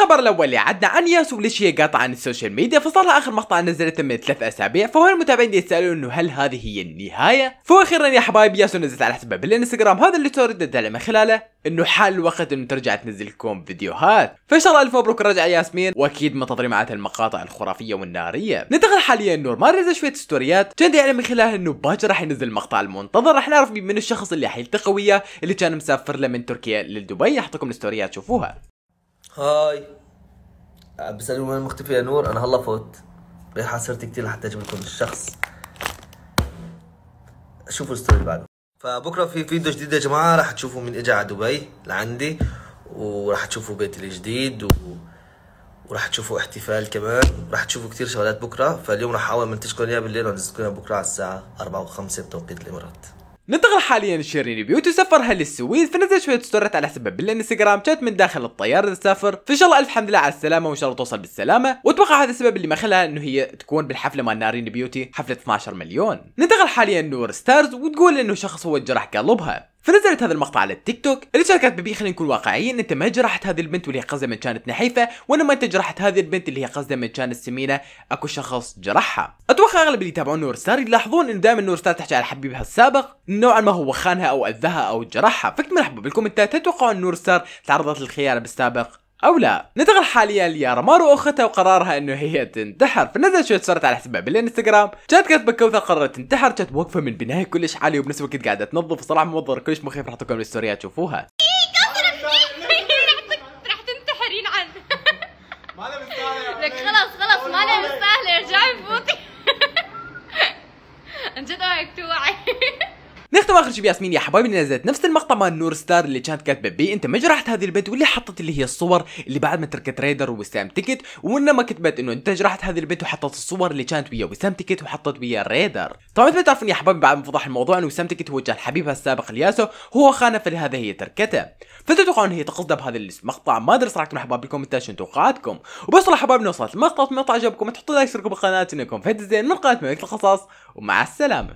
الخبر الاول اللي عندنا عن ياسو ليش هي قاطعه عن السوشيال ميديا فصار لها اخر مقطع نزلته من ثلاث اسابيع فهو المتابعين يسالون انه هل هذه هي النهايه؟ فاخيرا يا حبايب ياسو نزلت على حسابها بالانستغرام هذا اللي ردت عليه من خلاله انه حال الوقت انه ترجع تنزل لكم فيديوهات فان شاء الله الف مبروك رجع ياسمين واكيد منتظرين معناتها المقاطع الخرافيه والناريه ننتقل حاليا نور ما نزل شويه ستوريات كان يعلم يعني من خلاله انه باكر راح ينزل المقطع المنتظر راح نعرف من الشخص اللي حيلتقي وياه اللي كان مسافر له من تركيا لدبي احط الستوريات شوفوها هاي بسألوا وين مختفي يا نور انا هلا فوت غير سيرتي كتير لحتى اجيب لكم الشخص شوفوا الستوري اللي بعده فبكره في فيديو جديد يا جماعه رح تشوفوا مين اجى على دبي لعندي ورح تشوفوا بيتي الجديد و... ورح تشوفوا احتفال كمان رح تشوفوا كتير شغلات بكره فاليوم رح احاول منتجكم لكم اياها بالليل وانزلكم لكم بكره على الساعه 4 و5 بتوقيت الامارات ننتقل حاليا لشيرين بيوت وسفرها للسويد فنزل شويه ستوريات على حسابها بالانستغرام جات من داخل الطياره تسافر فان شاء الله الف الحمد لله على السلامه وان شاء الله توصل بالسلامه واتوقع هذا السبب اللي ما خلاها انه هي تكون بالحفله مال نارين بيوتي حفله 12 مليون ننتقل حاليا نور ستارز وتقول انه شخص هو جرح قلبها فنزلت هذا المقطع على التيك توك اللي شاركت ببي خلينا نكون واقعيين انت ما جرحت هذه البنت واللي هي قصدها من كانت نحيفه وانما انت جرحت هذه البنت اللي هي قصدها من كانت سمينه اكو شخص جرحها اتوقع اغلب اللي يتابعون نور ستار يلاحظون ان دائما نور ستار تحكي على حبيبها السابق نوعا ما هو خانها او اذاها او جرحها فكنت مرحبا بالكومنتات تتوقعون نور ستار تعرضت للخيانه بالسابق او لا ننتقل حاليا ليارا مارو واختها وقرارها انه هي تنتحر فنزلت شويه صورت على حسابها بالانستغرام جات كاتبه كوثر قررت تنتحر جات واقفه من بنايه كلش عالي وبنفس الوقت قاعده تنظف صراحه منظر كلش مخيف راح تكون الستوريات تشوفوها لك مستاهله ارجعي بوطي عن جد توعي نختم اخر شيء بياسمين يا حبايبي نزلت نفس المقطع مال نور ستار اللي كانت كاتبه بيه انت ما جرحت هذه البنت واللي حطت اللي هي الصور اللي بعد ما تركت ريدر وسام تيكت وانما كتبت انه انت جرحت هذه البنت وحطت الصور اللي كانت ويا وسام تيكت وحطت ويا ريدر طبعا مثل ما تعرفون يا حبايبي بعد ما فضح الموضوع انه وسام تيكت هو كان حبيبها السابق الياسو هو خانه فلهذا هي تركته فتتوقع هي تقصده بهذا المقطع ما ادري صراحه احباب بالكومنتات شنو توقعاتكم وبس يا حبايبي وصلت المقطع اتمنى عجبكم تحطوا لايك تشتركوا بالقناه انكم فهد زين من قناه ملك القصص ومع السلامه